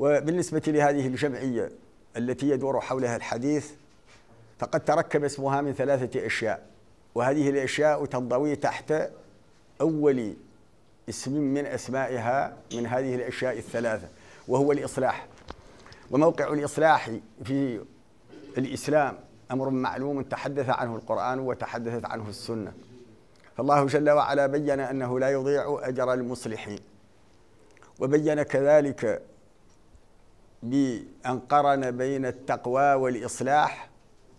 وبالنسبة لهذه الجمعية التي يدور حولها الحديث فقد تركب اسمها من ثلاثة أشياء وهذه الأشياء تنضوي تحت أول اسم من أسمائها من هذه الأشياء الثلاثة وهو الإصلاح وموقع الإصلاح في الإسلام أمر معلوم تحدث عنه القرآن وتحدثت عنه السنة فالله جل وعلا بين أنه لا يضيع أجر المصلحين وبين كذلك بأن قرن بين التقوى والإصلاح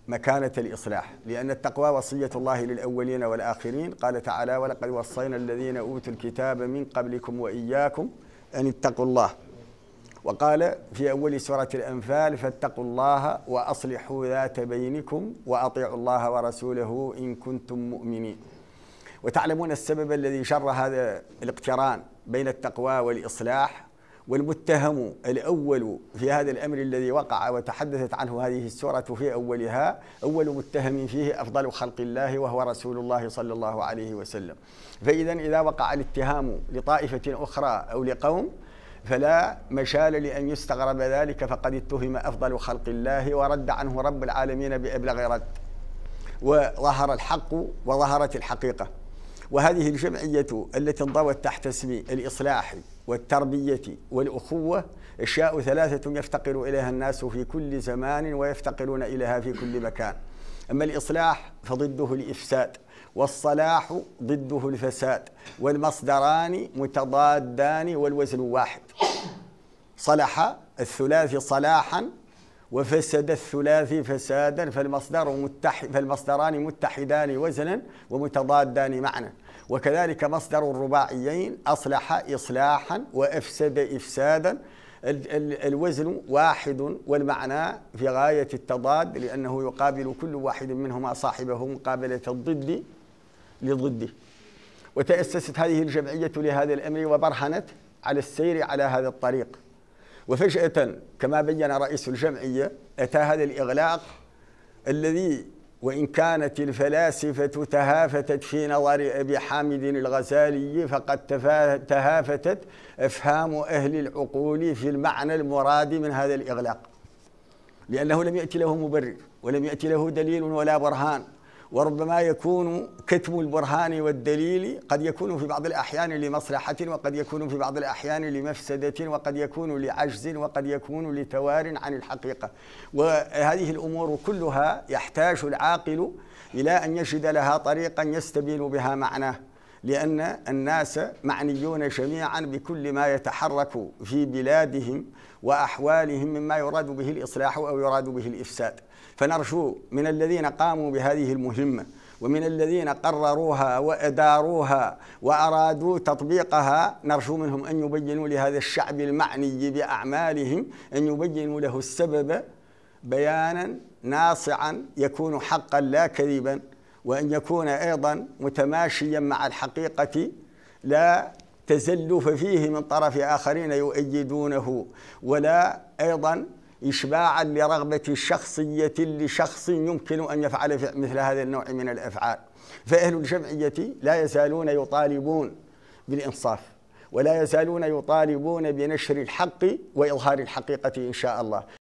مكانة الإصلاح لأن التقوى وصية الله للأولين والآخرين قال تعالى ولقد وصينا الذين أوتوا الكتاب من قبلكم وإياكم أن اتقوا الله وقال في أول سورة الأنفال فاتقوا الله وأصلحوا ذات بينكم وأطيعوا الله ورسوله إن كنتم مؤمنين وتعلمون السبب الذي شر هذا الاقتران بين التقوى والإصلاح والمتهم الأول في هذا الأمر الذي وقع وتحدثت عنه هذه السورة في أولها أول متهم فيه أفضل خلق الله وهو رسول الله صلى الله عليه وسلم فإذا إذا وقع الاتهام لطائفة أخرى أو لقوم فلا مشال لأن يستغرب ذلك فقد اتهم أفضل خلق الله ورد عنه رب العالمين بأبلغ رد وظهر الحق وظهرت الحقيقة وهذه الجمعية التي انضوت تحت اسم الإصلاح والتربية والأخوة أشياء ثلاثة يفتقر إليها الناس في كل زمان ويفتقرون إليها في كل مكان أما الإصلاح فضده الإفساد والصلاح ضده الفساد والمصدران متضادان والوزن واحد صلح الثلاثي صلاحا وفسد الثلاثي فسادا فالمصدر متحد فالمصدران متحدان وزنا ومتضادان معنى وكذلك مصدر الرباعيين أصلح إصلاحا وأفسد إفسادا الوزن واحد والمعنى في غاية التضاد لأنه يقابل كل واحد منهما صاحبه مقابلة الضد لضده وتأسست هذه الجمعية لهذا الأمر وبرهنت على السير على هذا الطريق وفجأة كما بين رئيس الجمعية أتى هذا الإغلاق الذي وإن كانت الفلاسفة تهافتت في نظر أبي حامد الغزالي فقد تهافتت أفهام أهل العقول في المعنى المراد من هذا الإغلاق لأنه لم يأتي له مبرر ولم يأتي له دليل ولا برهان وربما يكون كتم البرهان والدليل قد يكون في بعض الأحيان لمصلحة وقد يكون في بعض الأحيان لمفسدة وقد يكون لعجز وقد يكون لتوار عن الحقيقة وهذه الأمور كلها يحتاج العاقل إلى أن يجد لها طريقا يستبين بها معناه لأن الناس معنيون جميعا بكل ما يتحرك في بلادهم وأحوالهم مما يراد به الإصلاح أو يراد به الإفساد فنرجو من الذين قاموا بهذه المهمة ومن الذين قرروها واداروها وارادوا تطبيقها نرجو منهم ان يبينوا لهذا الشعب المعني باعمالهم ان يبينوا له السبب بيانا ناصعا يكون حقا لا كذبا وأن يكون أيضا متماشيا مع الحقيقة لا تزلف فيه من طرف آخرين يؤيدونه ولا أيضا إشباعا لرغبة شخصية لشخص يمكن أن يفعل مثل هذا النوع من الأفعال فأهل الجمعية لا يزالون يطالبون بالإنصاف ولا يزالون يطالبون بنشر الحق وإظهار الحقيقة إن شاء الله